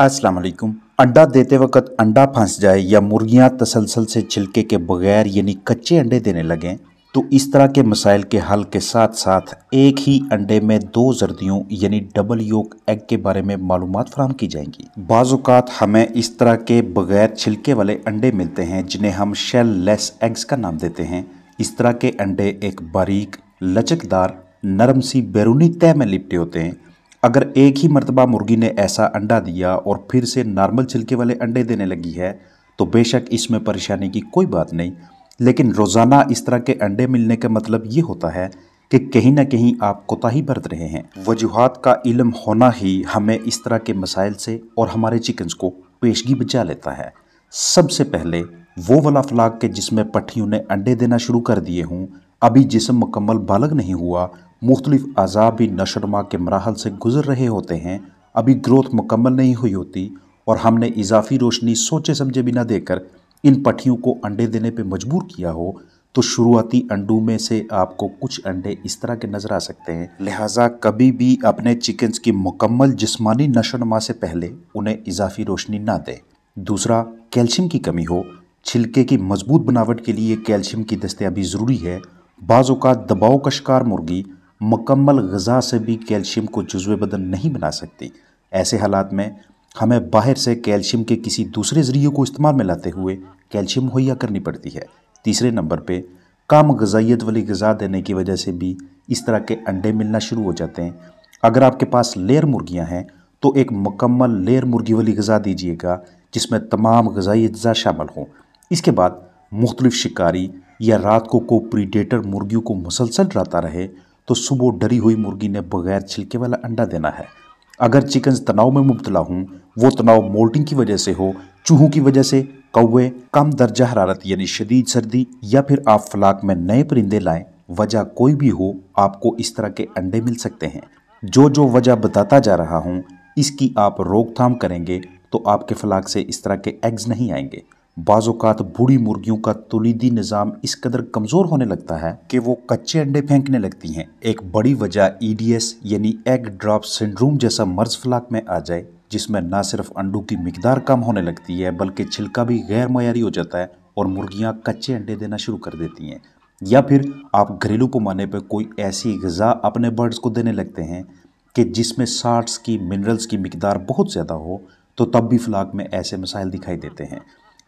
अस्सलाम वालेकुम अंडा देते वक्त अंडा फंस जाए या मुर्गियां तसलसल से छिलके के बगैर यानी कच्चे अंडे देने लगें तो इस तरह के मसाइल के हल के साथ साथ एक ही अंडे में दो जर्दियों यानी डबल योक एग के बारे में मालूम फराम की जाएंगी बाज़ात हमें इस तरह के बगैर छिलके वाले अंडे मिलते हैं जिन्हें हम शेल लेस एग्स का नाम देते हैं इस तरह के अंडे एक बारीक लचकदार नरम सी बैरूनी तय में लिपटे होते हैं अगर एक ही मरतबा मुर्गी ने ऐसा अंडा दिया और फिर से नॉर्मल छिलके वाले अंडे देने लगी है तो बेशक इसमें परेशानी की कोई बात नहीं लेकिन रोज़ाना इस तरह के अंडे मिलने का मतलब ये होता है कि कहीं ना कहीं आप कोताही बरत रहे हैं वजूहत का इलम होना ही हमें इस तरह के मसाइल से और हमारे चिकन्स को पेशगी बचा लेता है सबसे पहले वो वाला फ्लाग के जिसमें पट्टियों ने अंडे देना शुरू कर दिए हों अभी जिसम मुकम्मल बालग नहीं हुआ मुख्तलिफ़ अजाबी नशरमा के मरहल से गुज़र रहे होते हैं अभी ग्रोथ मुकम्मल नहीं हुई होती और हमने इजाफी रोशनी सोचे समझे बिना देकर इन पटियों को अंडे देने पर मजबूर किया हो तो शुरुआती अंडों में से आपको कुछ अंडे इस तरह के नज़र आ सकते हैं लिहाजा कभी भी अपने चिकन्स की मुकम्मल जिस्मानी नशोनमा से पहले उन्हें इजाफी रोशनी ना दें दूसरा कैल्शियम की कमी हो छिलके की मजबूत बनावट के लिए कैल्शियम की दस्तियाबी ज़रूरी है बाज़ात दबाव का शिकार मुर्गी मुकम्मल गज़ा से भी कैल्शियम को जज्व बदन नहीं बना सकती ऐसे हालात में हमें बाहर से कैल्शियम के किसी दूसरे ज़रिए को इस्तेमाल में लाते हुए कैल्शियम मुहैया करनी पड़ती है तीसरे नंबर पर कम गजाइत वाली गज़ा देने की वजह से भी इस तरह के अंडे मिलना शुरू हो जाते हैं अगर आपके पास लेयर मुर्गियाँ हैं तो एक मुकम्मल लेयर मुर्गी वाली गज़ा दीजिएगा जिसमें तमाम गजाई अज्जा शामिल हों इसके बाद मुख्तलिफ शिकारी या रात को को प्रीडेटर मुर्गियों को मुसलसल रहता रहे तो सुबह डरी हुई मुर्गी ने बगैर छिलके वाला अंडा देना है अगर चिकन्स तनाव में मुबतला हूँ वो तनाव मोल्टिंग की वजह से हो चूहों की वजह से कौवे कम दर्जा हरारत यानी शदीद सर्दी या फिर आप फलाक में नए परिंदे लाएं वजह कोई भी हो आपको इस तरह के अंडे मिल सकते हैं जो जो वजह बताता जा रहा हूँ इसकी आप रोकथाम करेंगे तो आपके फलाक से इस तरह के एग्ज़ नहीं आएंगे बाज़ात बूढ़ी मुर्गियों का तुलीदी निज़ाम इस कदर कमज़ोर होने लगता है कि वो कच्चे अंडे फेंकने लगती हैं एक बड़ी वजह ईडीएस e यानी एग ड्रॉप सिंड्रोम जैसा मर्ज फलाक में आ जाए जिसमें ना सिर्फ अंडों की मकदार कम होने लगती है बल्कि छिलका भी गैर मयारी हो जाता है और मुर्गियाँ कच्चे अंडे देना शुरू कर देती हैं या फिर आप घरेलू पैमाने पर कोई ऐसी गज़ा अपने बर्ड्स को देने लगते हैं कि जिसमें साट्स की मिनरल्स की मकदार बहुत ज़्यादा हो तो तब भी फ्लाक में ऐसे मसाइल दिखाई देते हैं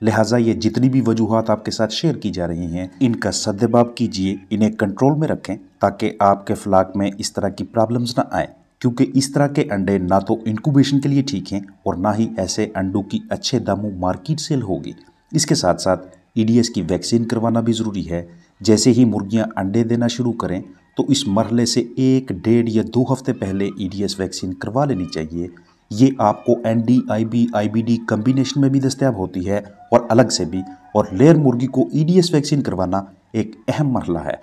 लिहाजा ये जितनी भी वजूहत आपके साथ शेयर की जा रही हैं इनका सदबाब कीजिए इन्हें कंट्रोल में रखें ताकि आपके फ्लाक में इस तरह की प्रॉब्लम्स ना आए क्योंकि इस तरह के अंडे ना तो इंक्यूबेशन के लिए ठीक हैं और ना ही ऐसे अंडों की अच्छे दामों मार्केट सेल होगी इसके साथ साथ ई की वैक्सीन करवाना भी ज़रूरी है जैसे ही मुर्गियाँ अंडे देना शुरू करें तो इस मरहले से एक डेढ़ या दो हफ्ते पहले ई e वैक्सीन करवा लेनी चाहिए ये आपको N D I B I B D combination में भी दस्तियाब होती है और अलग से भी और लेयर मुर्गी को ई डी एस वैक्सीन करवाना एक अहम मरला है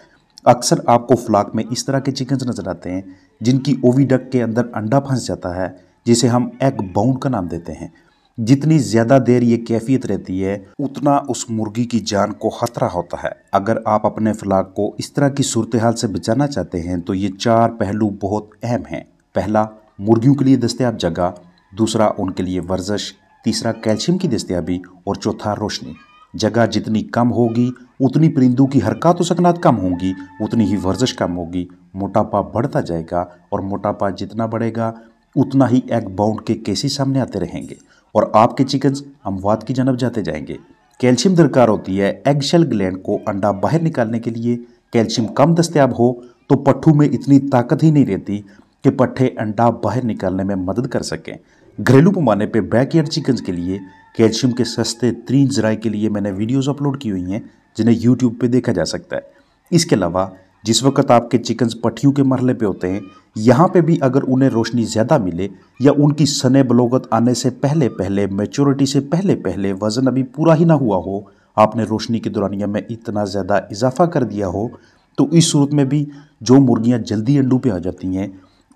अक्सर आपको फ्लाक में इस तरह के चिकन्स नज़र आते हैं जिनकी ओवीडक के अंदर अंडा फंस जाता है जिसे हम एग बाउंड का नाम देते हैं जितनी ज़्यादा देर ये कैफियत रहती है उतना उस मुर्गी की जान को ख़तरा होता है अगर आप अपने फ्लाक को इस तरह की सूरत हाल से बचाना चाहते हैं तो ये चार पहलू बहुत अहम हैं पहला मुर्गियों के लिए दस्तियाब जगह दूसरा उनके लिए वर्जिश तीसरा कैल्शियम की दस्तियाबी और चौथा रोशनी जगह जितनी कम होगी उतनी परिंदों की हरकत व सकनात कम होंगी उतनी ही वर्जिश कम होगी मोटापा बढ़ता जाएगा और मोटापा जितना बढ़ेगा उतना ही एग बाउंड के केसेस सामने आते रहेंगे और आपके चिकन्स अमवाद की जनब जाते जाएंगे कैल्शियम दरकार होती है एग शेल ग्लैंड को अंडा बाहर निकालने के लिए कैल्शियम कम दस्तियाब हो तो पट्ठू में इतनी ताकत ही नहीं रहती कि पट्ठे अंडा बाहर निकालने में मदद कर सकें घरेलू पैमाने बैक बैकयार्ड चिकन के लिए कैल्शियम के सस्ते तीन जराए के लिए मैंने वीडियोज़ अपलोड की हुई हैं जिन्हें यूट्यूब पर देखा जा सकता है इसके अलावा जिस वक्त आपके चिकन्स पट्टियों के मरले पे होते हैं यहाँ पे भी अगर उन्हें रोशनी ज़्यादा मिले या उनकी सने बलोगत आने से पहले पहले मेच्योरिटी से पहले पहले वज़न अभी पूरा ही ना हुआ हो आपने रोशनी के दौरानिया में इतना ज़्यादा इजाफा कर दिया हो तो इस सूरत में भी जो मुर्गियाँ जल्दी अंडों पर आ जाती हैं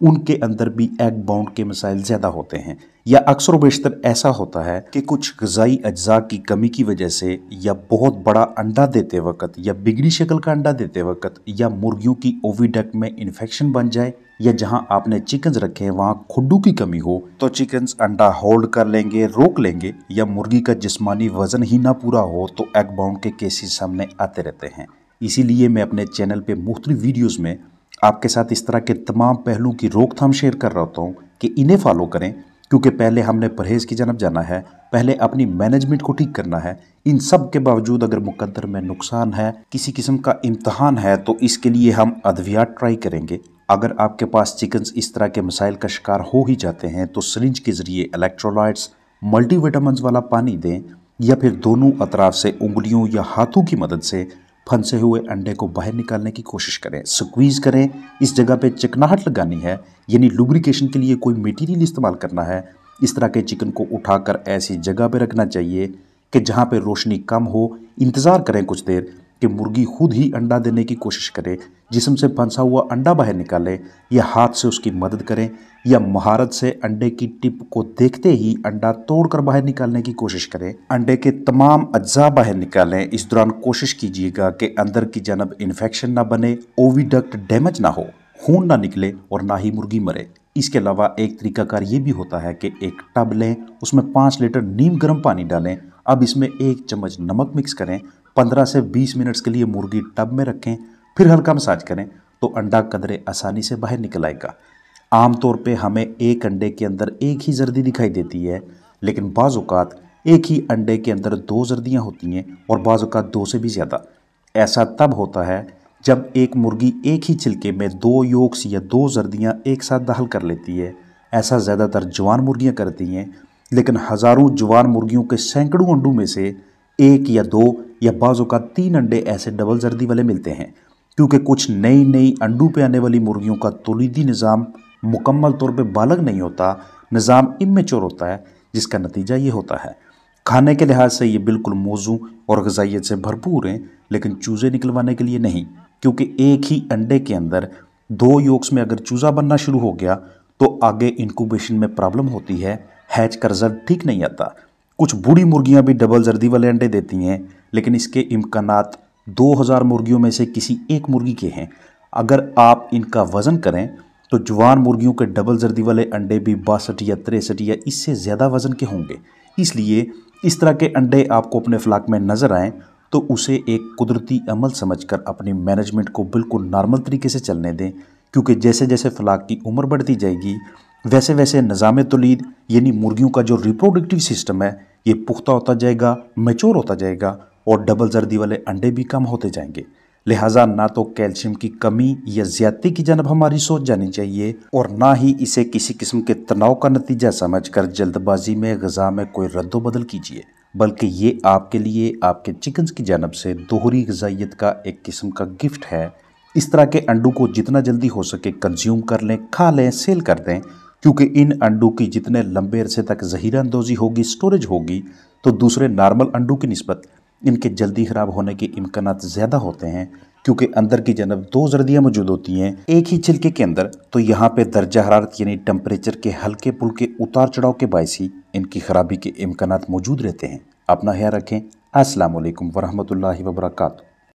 उनके अंदर भी एग बाउंड के मिसाइल ज़्यादा होते हैं या अक्सर बेशतर ऐसा होता है कि कुछ गज़ाई अज्जा की कमी की वजह से या बहुत बड़ा अंडा देते वक्त या बिगड़ी शक्ल का अंडा देते वक्त या मुर्गियों की ओविडक में इन्फेक्शन बन जाए या जहां आपने चिकन्स रखे हैं वहां खुड्डू की कमी हो तो चिकन्स अंडा होल्ड कर लेंगे रोक लेंगे या मुर्गी का जिस्मानी वजन ही ना पूरा हो तो एग बाउंड के केसेस सामने आते रहते हैं इसीलिए मैं अपने चैनल पे मुख्त वीडियोज़ में आपके साथ इस तरह के तमाम पहलुओं की रोकथाम शेयर कर रहा होता हूँ कि इन्हें फॉलो करें क्योंकि पहले हमने परहेज़ की जनब जाना है पहले अपनी मैनेजमेंट को ठीक करना है इन सब के बावजूद अगर मुकद्दर में नुकसान है किसी किस्म का इम्तहान है तो इसके लिए हम अद्वियात ट्राई करेंगे अगर आपके पास चिकन्स इस तरह के मसाइल का शिकार हो ही जाते हैं तो सरिंज के ज़रिए इलेक्ट्रोलाइट्स मल्टीविटामस वाला पानी दें या फिर दोनों अतराफ से उंगलियों या हाथों की मदद से फंसे हुए अंडे को बाहर निकालने की कोशिश करें स्क्वीज़ करें इस जगह पे चिकनाहट लगानी है यानी लुब्रिकेशन के लिए कोई मटेरियल इस्तेमाल करना है इस तरह के चिकन को उठाकर ऐसी जगह पे रखना चाहिए कि जहाँ पे रोशनी कम हो इंतज़ार करें कुछ देर कि मुर्गी खुद ही अंडा देने की कोशिश करे जिसम से फंसा हुआ अंडा बाहर निकालें या हाथ से उसकी मदद करें या महारत से अंडे की टिप को देखते ही अंडा तोड़कर बाहर निकालने की कोशिश करें अंडे के तमाम अज्जा बाहर निकालें इस दौरान कोशिश कीजिएगा कि अंदर की जनब इन्फेक्शन ना बने ओवीडक्ट डैमेज ना हो खून ना निकले और ना ही मुर्गी मरे इसके अलावा एक तरीकाकार ये भी होता है कि एक टब लें उसमें पाँच लीटर नीम गर्म पानी डालें अब इसमें एक चम्मच नमक मिक्स करें पंद्रह से बीस मिनट्स के लिए मुर्गी टब में रखें फिर हल्का मसाज करें तो अंडा कदरे आसानी से बाहर निकल आएगा आमतौर पे हमें एक अंडे के अंदर एक ही जर्दी दिखाई देती है लेकिन बाज़ात एक ही अंडे के अंदर दो जर्दियाँ होती हैं और बाज़ात दो से भी ज़्यादा ऐसा तब होता है जब एक मुर्गी एक ही छिलके में दो योक्स या दो जर्दियाँ एक साथ दहल कर लेती है ऐसा ज़्यादातर जवान मुर्गियाँ करती हैं लेकिन हज़ारों जवान मुर्गियों के सैकड़ों अंडों में से एक या दो या बाज़ात तीन अंडे ऐसे डबल जर्दी वाले मिलते हैं क्योंकि कुछ नई नई अंडू पे आने वाली मुर्गियों का तोलीदी निज़ाम मुकम्मल तौर पे बालग नहीं होता निज़ाम इमेचोर होता है जिसका नतीजा ये होता है खाने के लिहाज से ये बिल्कुल मौजू और गजाइत से भरपूर हैं लेकिन चूज़े निकलवाने के लिए नहीं क्योंकि एक ही अंडे के अंदर दो योक्स में अगर चूज़ा बनना शुरू हो गया तो आगे इनकूबेशन में प्रॉब्लम होती है हैच का रिजल्ट ठीक नहीं आता कुछ बूढ़ी मुर्गियाँ भी डबल जर्दी वाले अंडे देती हैं लेकिन इसके इम्कान 2000 मुर्गियों में से किसी एक मुर्गी के हैं अगर आप इनका वज़न करें तो जवान मुर्गियों के डबल जर्दी वाले अंडे भी बासठ या तिरसठ या इससे ज़्यादा वज़न के होंगे इसलिए इस तरह के अंडे आपको अपने फ्लाक में नज़र आएँ तो उसे एक कुदरती अमल समझकर अपनी मैनेजमेंट को बिल्कुल नॉर्मल तरीके से चलने दें क्योंकि जैसे जैसे फलाक की उम्र बढ़ती जाएगी वैसे वैसे निज़ाम तोलीद यानी मुर्गियों का जो रिप्रोडक्टिव सिस्टम है ये पुख्ता होता जाएगा मेचोर होता जाएगा और डबल जर्दी वाले अंडे भी कम होते जाएंगे लिहाजा ना तो कैल्शियम की कमी या ज्यादती की जानब हमारी सोच जानी चाहिए और ना ही इसे किसी किस्म के तनाव का नतीजा समझकर जल्दबाजी में गजा में कोई रद्दोबदल कीजिए बल्कि ये आपके लिए आपके चिकन्स की जानब से दोहरी गजाइत का एक किस्म का गिफ्ट है इस तरह के अंडों को जितना जल्दी हो सके कंज्यूम कर लें खा लें सेल कर दें क्योंकि इन अंडों की जितने लंबे अरसे तक जहरा अंदोजी होगी स्टोरेज होगी तो दूसरे नॉर्मल अंडों की नस्बत इनके जल्दी ख़राब होने के इम्कान ज़्यादा होते हैं क्योंकि अंदर की जनब दो जर्दियाँ मौजूद होती हैं एक ही छिलके के अंदर तो यहाँ पे दर्जा हरारत यानी टम्परेचर के हल्के के उतार चढ़ाव के बायस ही इनकी खराबी के इम्कान मौजूद रहते हैं अपना ख्याल रखें असलकम वरहमल वर्का